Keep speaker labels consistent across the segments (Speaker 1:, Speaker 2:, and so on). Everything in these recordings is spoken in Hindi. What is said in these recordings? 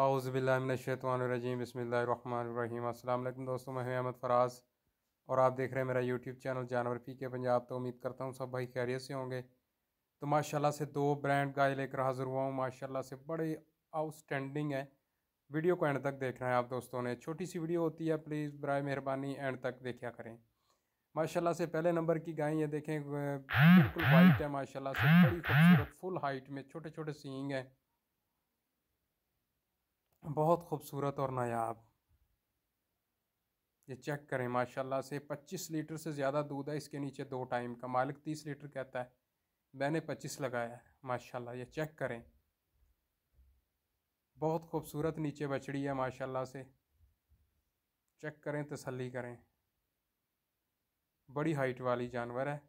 Speaker 1: आउज़बिल्लाशतवानरजीम बसमीम अल्लाम दोस्तों मैं अहमद फराज और आप देख रहे हैं मेरा यूट्यूब चैनल जानवर पी के पंजाब तो उम्मीद करता हूँ सब भाई खैरियत से होंगे तो माशाल्लाह से दो ब्रांड गाय लेकर हाज़िर हुआ हूँ माशाल्लाह से बड़े आउटस्टैंडिंग है वीडियो को एंड तक देखना है आप दोस्तों ने छोटी सी वीडियो होती है प्लीज़ बर मेहरबानी एंड तक देखा करें माशा से पहले नंबर की गाय ये देखें बिल्कुल वाइट है माशाला से बड़ी खूबसूरत फुल हाइट में छोटे छोटे सींग हैं बहुत खूबसूरत और नायाब ये चेक करें माशाल्लाह से 25 लीटर से ज़्यादा दूध है इसके नीचे दो टाइम का मालिक 30 लीटर कहता है मैंने 25 लगाया है माशाल्लाह ये चेक करें बहुत खूबसूरत नीचे बछड़ी है माशाल्लाह से चेक करें तसल्ली करें बड़ी हाइट वाली जानवर है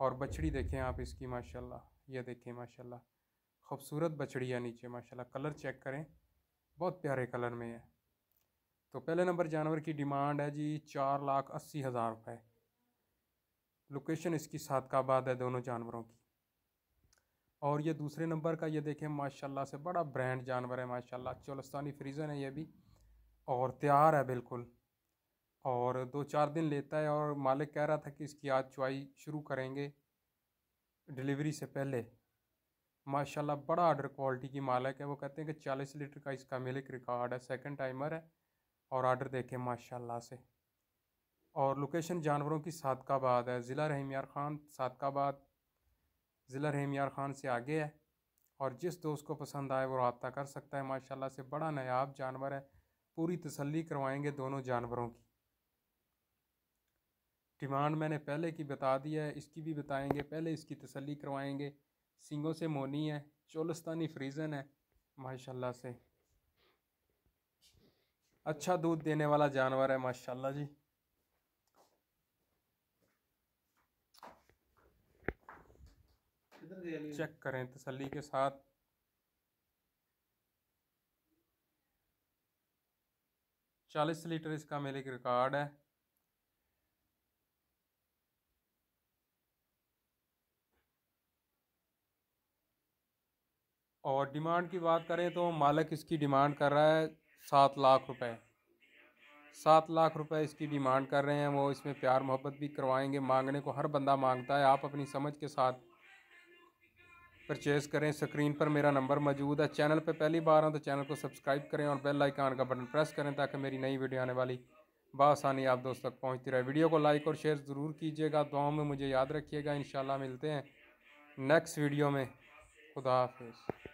Speaker 1: और बछड़ी देखें आप इसकी माशाल्लाह ये देखें माशाल्लाह खूबसूरत बछड़ी है नीचे माशाल्लाह कलर चेक करें बहुत प्यारे कलर में है तो पहले नंबर जानवर की डिमांड है जी चार लाख अस्सी हज़ार रुपये लोकेशन इसकी सादकाबाद है दोनों जानवरों की और ये दूसरे नंबर का ये देखें माशाल्लाह से बड़ा ब्रांड जानवर है माशाल्लाह चोलस्तानी फ्रीज़न है ये भी और तैयार है बिल्कुल और दो चार दिन लेता है और मालिक कह रहा था कि इसकी आज चुवाई शुरू करेंगे डिलीवरी से पहले माशाल्लाह बड़ा आर्डर क्वालिटी की मालिक है वो कहते हैं कि चालीस लीटर का इसका मिल्क रिकॉर्ड है सेकंड टाइमर है और आर्डर देखें माशाल्लाह से और लोकेशन जानवरों की सादकाबाद है ज़िला रहमियार ख़ान सादकाबाद ज़िला रहमियार ख़ान से आगे है और जिस दोस्त को पसंद आए वो रबता कर सकता है माशाल्लाह से बड़ा नायाब जानवर है पूरी तसली करवाएँगे दोनों जानवरों की डिमांड मैंने पहले की बता दी है इसकी भी बताएंगे पहले इसकी तसली करवाएंगे सिंगों से मोनी है चोलस्तानी फ्रीज़न है माशाल्लाह से अच्छा दूध देने वाला जानवर है माशाल्लाह जी चेक करें तसल्ली के साथ चालीस लीटर इसका मेरे का रिकॉर्ड है और डिमांड की बात करें तो मालक इसकी डिमांड कर रहा है सात लाख रुपए सात लाख रुपए इसकी डिमांड कर रहे हैं वो इसमें प्यार मोहब्बत भी करवाएंगे मांगने को हर बंदा मांगता है आप अपनी समझ के साथ परचेज़ करें स्क्रीन पर मेरा नंबर मौजूद है चैनल पर पहली बार हूँ तो चैनल को सब्सक्राइब करें और बेल आइकान का बटन प्रेस करें ताकि मेरी नई वीडियो आने वाली बसानी आप दोस्तों तक पहुँचती रहे वीडियो को लाइक और शेयर ज़रूर कीजिएगा दुआओं में मुझे याद रखिएगा इन मिलते हैं नेक्स्ट वीडियो में खुदा हाफिज़